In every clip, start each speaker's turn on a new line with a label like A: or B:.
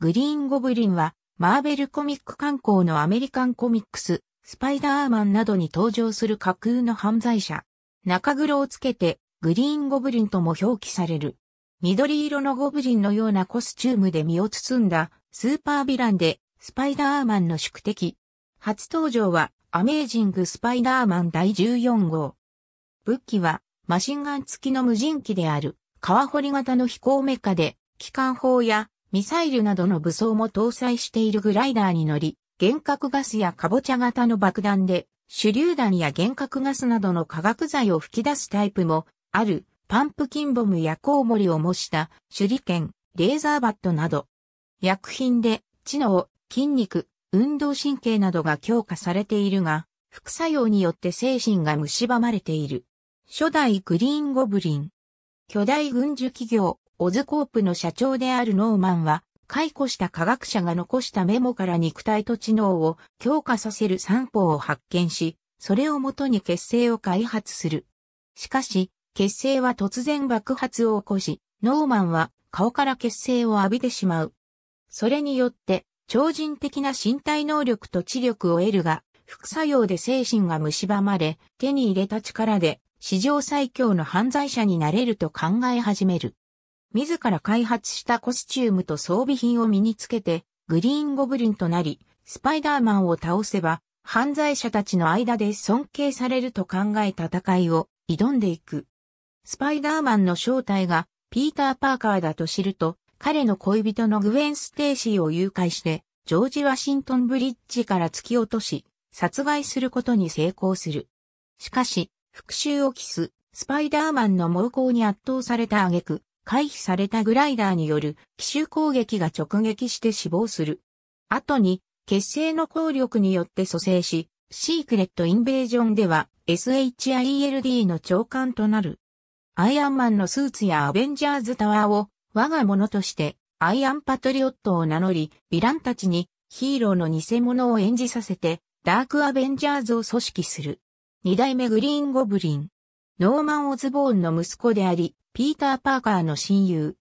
A: グリーンゴブリンは、マーベルコミック観光のアメリカンコミックス、スパイダーマンなどに登場する架空の犯罪者。中黒をつけて、グリーンゴブリンとも表記される。緑色のゴブリンのようなコスチュームで身を包んだ、スーパーヴィランで、スパイダーマンの宿敵。初登場は、アメージング・スパイダーマン第14号。武器は、マシンガン付きの無人機である、川掘り型の飛行メカで、機関砲やミサイルなどの武装も搭載しているグライダーに乗り、幻覚ガスやカボチャ型の爆弾で、手榴弾や幻覚ガスなどの化学剤を吹き出すタイプも、ある、パンプキンボムやコウモリを模した手裏剣、レーザーバットなど、薬品で知能、筋肉、運動神経などが強化されているが、副作用によって精神が蝕まれている。初代グリーンゴブリン。巨大軍需企業、オズコープの社長であるノーマンは、解雇した科学者が残したメモから肉体と知能を強化させる三法を発見し、それをもとに結成を開発する。しかし、結成は突然爆発を起こし、ノーマンは顔から結成を浴びてしまう。それによって、超人的な身体能力と知力を得るが、副作用で精神が蝕まれ、手に入れた力で、史上最強の犯罪者になれると考え始める。自ら開発したコスチュームと装備品を身につけて、グリーンゴブリンとなり、スパイダーマンを倒せば、犯罪者たちの間で尊敬されると考え戦いを挑んでいく。スパイダーマンの正体がピーター・パーカーだと知ると、彼の恋人のグエン・ステイシーを誘拐して、ジョージ・ワシントン・ブリッジから突き落とし、殺害することに成功する。しかし、復讐を期す、スパイダーマンの猛攻に圧倒された挙句、回避されたグライダーによる奇襲攻撃が直撃して死亡する。後に、結成の効力によって蘇生し、シークレット・インベージョンでは SHIELD の長官となる。アイアンマンのスーツやアベンジャーズ・タワーを我が物としてアイアンパトリオットを名乗り、ヴィランたちにヒーローの偽物を演じさせてダーク・アベンジャーズを組織する。二代目グリーン・ゴブリン。ノーマン・オズボーンの息子であり、ピーター・パーカーの親友。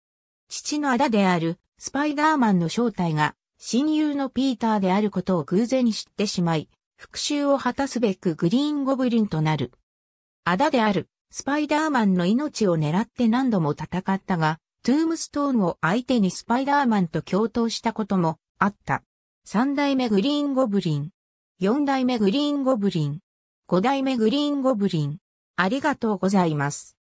A: 父の仇であるスパイダーマンの正体が親友のピーターであることを偶然知ってしまい、復讐を果たすべくグリーンゴブリンとなる。仇であるスパイダーマンの命を狙って何度も戦ったが、トゥームストーンを相手にスパイダーマンと共闘したこともあった。三代目グリーンゴブリン。四代目グリーンゴブリン。五代目グリーンゴブリン。ありがとうございます。